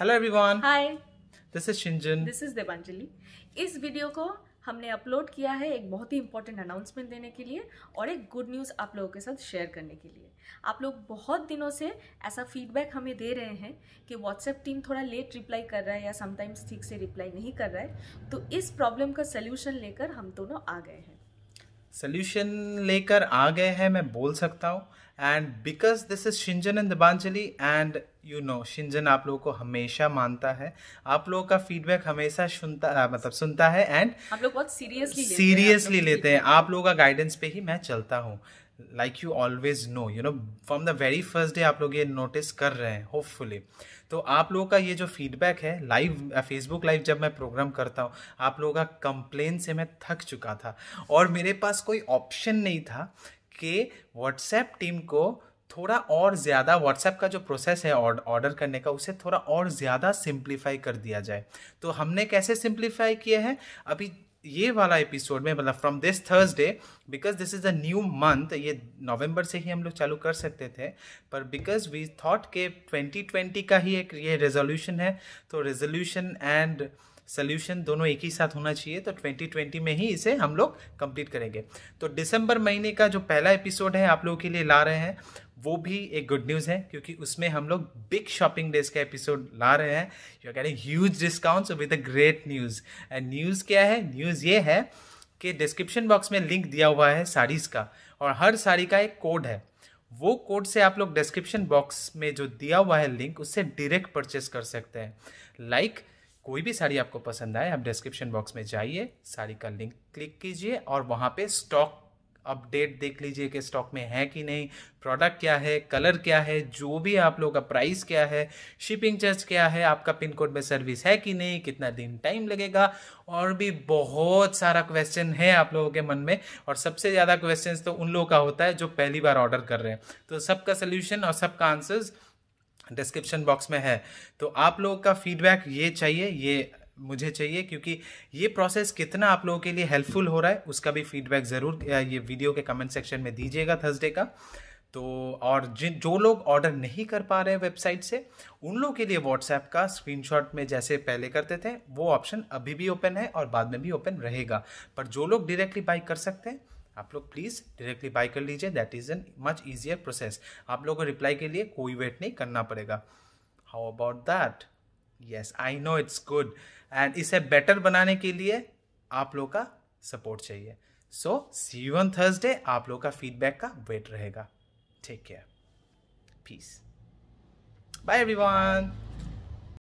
hello everyone hi this is Shinjan this is Devanjali इस video को हमने अपलोड किया है एक बहुत ही इंपॉर्टेंट अनाउंसमेंट देने के लिए और एक गुड न्यूज़ आप लोगों के साथ शेयर करने के लिए आप लोग बहुत दिनों से ऐसा फीडबैक हमें दे रहे हैं कि व्हाट्सएप टीम थोड़ा लेट रिप्लाई कर रहा है या समटाइम्स ठीक से रिप्लाई नहीं कर रहा है तो इस प्रॉब्लम का सोल्यूशन लेकर हम दोनों आ गए हैं सोल्यूशन लेकर आ गए हैं मैं बोल सकता हूँ and because this is Shinjan and Devanjali and you know Shinjan आप लोगों को हमेशा मानता है आप लोगों का फीडबैक हमेशा सुनता मतलब सुनता है एंड आप लोग बहुत सीरियसली सीरियसली लेते हैं आप लोगों का गाइडेंस पे ही मैं चलता हूँ like you always know you know from the very first day आप लोग ये नोटिस कर रहे हैं होपफुली तो आप लोगों का ये जो फीडबैक है लाइव फेसबुक लाइव जब मैं प्रोग्राम करता हूँ आप लोगों का कंप्लेन से मैं थक चुका था और मेरे पास कोई ऑप्शन नहीं था कि व्हाट्सएप टीम को थोड़ा और ज़्यादा व्हाट्सएप का जो प्रोसेस है ऑर्डर करने का उसे थोड़ा और ज़्यादा सिंप्लीफाई कर दिया जाए तो हमने कैसे सिंप्लीफाई किया है अभी ये वाला एपिसोड में मतलब from this Thursday because this is a new month ये नवंबर से ही हम लोग चालू कर सकते थे पर बिकॉज वी थॉट के 2020 का ही एक ये रेजोल्यूशन है तो रेजोल्यूशन एंड सोल्यूशन दोनों एक ही साथ होना चाहिए तो 2020 में ही इसे हम लोग कंप्लीट करेंगे तो दिसंबर महीने का जो पहला एपिसोड है आप लोगों के लिए ला रहे हैं वो भी एक गुड न्यूज़ है क्योंकि उसमें हम लोग बिग शॉपिंग डेज का एपिसोड ला रहे हैं you are getting huge discounts with a great news and news क्या है न्यूज़ ये है कि डिस्क्रिप्शन बॉक्स में लिंक दिया हुआ है साड़ीज़ का और हर साड़ी का एक कोड है वो कोड से आप लोग डिस्क्रिप्शन बॉक्स में जो दिया हुआ है लिंक उससे डायरेक्ट परचेस कर सकते हैं लाइक like, कोई भी साड़ी आपको पसंद आए आप डिस्क्रिप्शन बॉक्स में जाइए साड़ी का लिंक क्लिक कीजिए और वहाँ पे स्टॉक अपडेट देख लीजिए कि स्टॉक में है कि नहीं प्रोडक्ट क्या है कलर क्या है जो भी आप लोगों का प्राइस क्या है शिपिंग चार्ज क्या है आपका पिन कोड में सर्विस है कि नहीं कितना दिन टाइम लगेगा और भी बहुत सारा क्वेश्चन है आप लोगों के मन में और सबसे ज़्यादा क्वेश्चन तो उन लोगों का होता है जो पहली बार ऑर्डर कर रहे हैं तो सबका सोल्यूशन और सबका आंसर्स डिस्क्रिप्शन बॉक्स में है तो आप लोगों का फीडबैक ये चाहिए ये मुझे चाहिए क्योंकि ये प्रोसेस कितना आप लोगों के लिए हेल्पफुल हो रहा है उसका भी फीडबैक ज़रूर ये वीडियो के कमेंट सेक्शन में दीजिएगा थर्सडे का तो और जिन जो लोग ऑर्डर नहीं कर पा रहे हैं वेबसाइट से उन लोगों के लिए व्हाट्सएप का स्क्रीनशॉट में जैसे पहले करते थे वो ऑप्शन अभी भी ओपन है और बाद में भी ओपन रहेगा पर जो लोग डायरेक्टली बाई कर सकते हैं आप लोग प्लीज़ डायरेक्टली बाई कर लीजिए that is an much easier process आप लोगों को रिप्लाई के लिए कोई वेट नहीं करना पड़ेगा how about that yes I know it's good and इसे बेटर बनाने के लिए आप लोग का सपोर्ट चाहिए so see you on Thursday आप लोग का फीडबैक का वेट रहेगा take care peace bye everyone